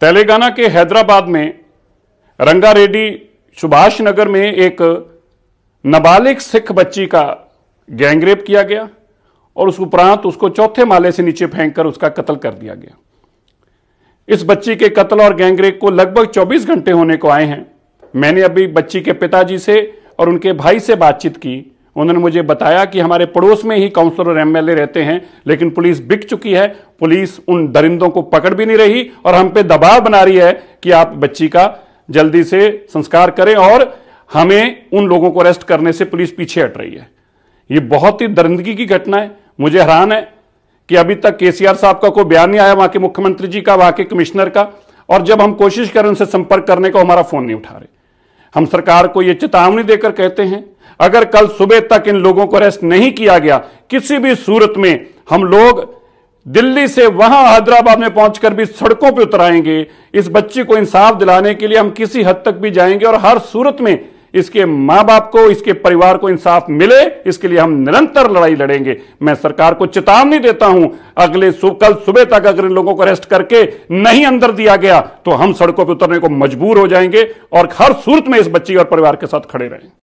तेलंगाना के हैदराबाद में रंगारेड्डी सुभाष नगर में एक नाबालिग सिख बच्ची का गैंगरेप किया गया और उस उपरांत उसको चौथे माले से नीचे फेंककर उसका कत्ल कर दिया गया इस बच्ची के कत्ल और गैंगरेप को लगभग 24 घंटे होने को आए हैं मैंने अभी बच्ची के पिताजी से और उनके भाई से बातचीत की उन्होंने मुझे बताया कि हमारे पड़ोस में ही काउंसलर और एमएलए रहते हैं लेकिन पुलिस बिक चुकी है पुलिस उन दरिंदों को पकड़ भी नहीं रही और हम पे दबाव बना रही है कि आप बच्ची का जल्दी से संस्कार करें और हमें उन लोगों को अरेस्ट करने से पुलिस पीछे हट रही है ये बहुत ही दरिंदगी की घटना है मुझे हैरान है कि अभी तक केसीआर साहब का कोई बयान नहीं आया वहां के मुख्यमंत्री जी का वहां के कमिश्नर का और जब हम कोशिश करें उनसे संपर्क करने का हमारा फोन नहीं उठा रहे हम सरकार को यह चेतावनी देकर कहते हैं अगर कल सुबह तक इन लोगों को अरेस्ट नहीं किया गया किसी भी सूरत में हम लोग दिल्ली से वहां हैदराबाद में पहुंचकर भी सड़कों पर उतर आएंगे इस बच्ची को इंसाफ दिलाने के लिए हम किसी हद तक भी जाएंगे और हर सूरत में इसके मां बाप को इसके परिवार को इंसाफ मिले इसके लिए हम निरंतर लड़ाई लड़ेंगे मैं सरकार को चेतावनी देता हूं अगले सुब, कल सुबह तक अगर इन लोगों को अरेस्ट करके नहीं अंदर दिया गया तो हम सड़कों पर उतरने को मजबूर हो जाएंगे और हर सूरत में इस बच्ची और परिवार के साथ खड़े रहें